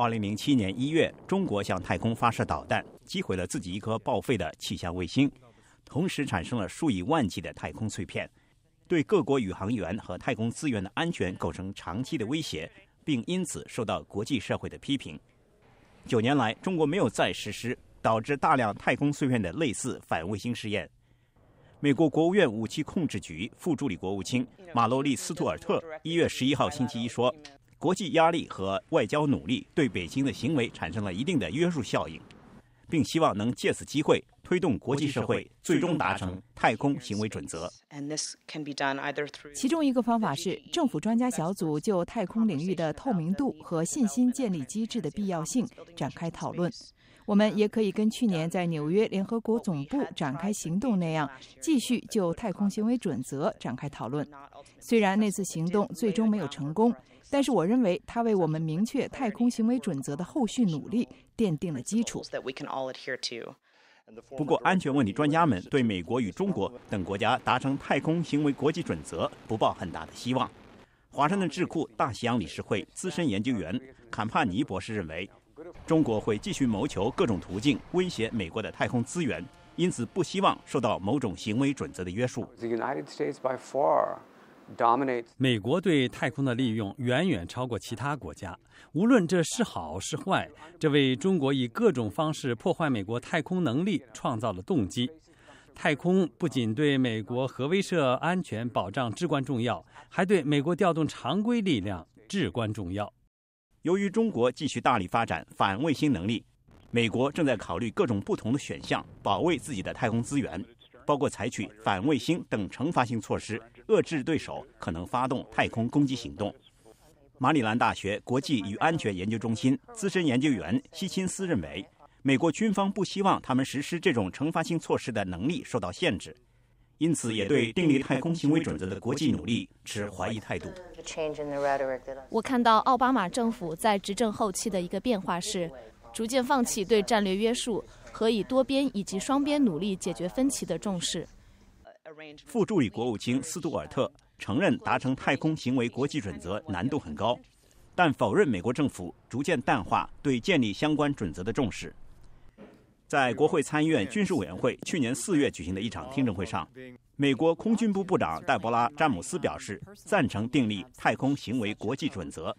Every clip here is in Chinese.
二零零七年一月，中国向太空发射导弹，击毁了自己一颗报废的气象卫星，同时产生了数以万计的太空碎片，对各国宇航员和太空资源的安全构成长期的威胁，并因此受到国际社会的批评。九年来，中国没有再实施导致大量太空碎片的类似反卫星试验。美国国务院武器控制局副助理国务卿马洛利·斯图尔特一月十一号星期一说。国际压力和外交努力对北京的行为产生了一定的约束效应，并希望能借此机会。推动国际社会最终达成太空行为准则。其中一个方法是，政府专家小组就太空领域的透明度和信心建立机制的必要性展开讨论。我们也可以跟去年在纽约联合国总部展开行动那样，继续就太空行为准则展开讨论。虽然那次行动最终没有成功，但是我认为它为我们明确太空行为准则的后续努力奠定了基础。不过，安全问题专家们对美国与中国等国家达成太空行为国际准则不抱很大的希望。华盛顿智库大西洋理事会资深研究员坎帕尼博士认为，中国会继续谋求各种途径威胁美国的太空资源，因此不希望受到某种行为准则的约束。美国对太空的利用远远超过其他国家。无论这是好是坏，这为中国以各种方式破坏美国太空能力创造了动机。太空不仅对美国核威慑安全保障至关重要，还对美国调动常规力量至关重要。由于中国继续大力发展反卫星能力，美国正在考虑各种不同的选项，保卫自己的太空资源，包括采取反卫星等惩罚性措施。遏制对手可能发动太空攻击行动。马里兰大学国际与安全研究中心资深研究员希金斯认为，美国军方不希望他们实施这种惩罚性措施的能力受到限制，因此也对订立太空行为准则的国际努力持怀疑态度。我看到奥巴马政府在执政后期的一个变化是，逐渐放弃对战略约束和以多边以及双边努力解决分歧的重视。副助理国务卿斯杜尔特承认达成太空行为国际准则难度很高，但否认美国政府逐渐淡化对建立相关准则的重视。在国会参议院军事委员会去年四月举行的一场听证会上，美国空军部部长戴博拉·詹姆斯表示赞成订立太空行为国际准则，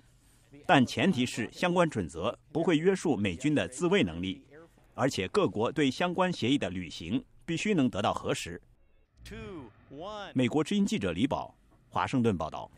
但前提是相关准则不会约束美军的自卫能力，而且各国对相关协议的履行必须能得到核实。美国之音记者李宝，华盛顿报道。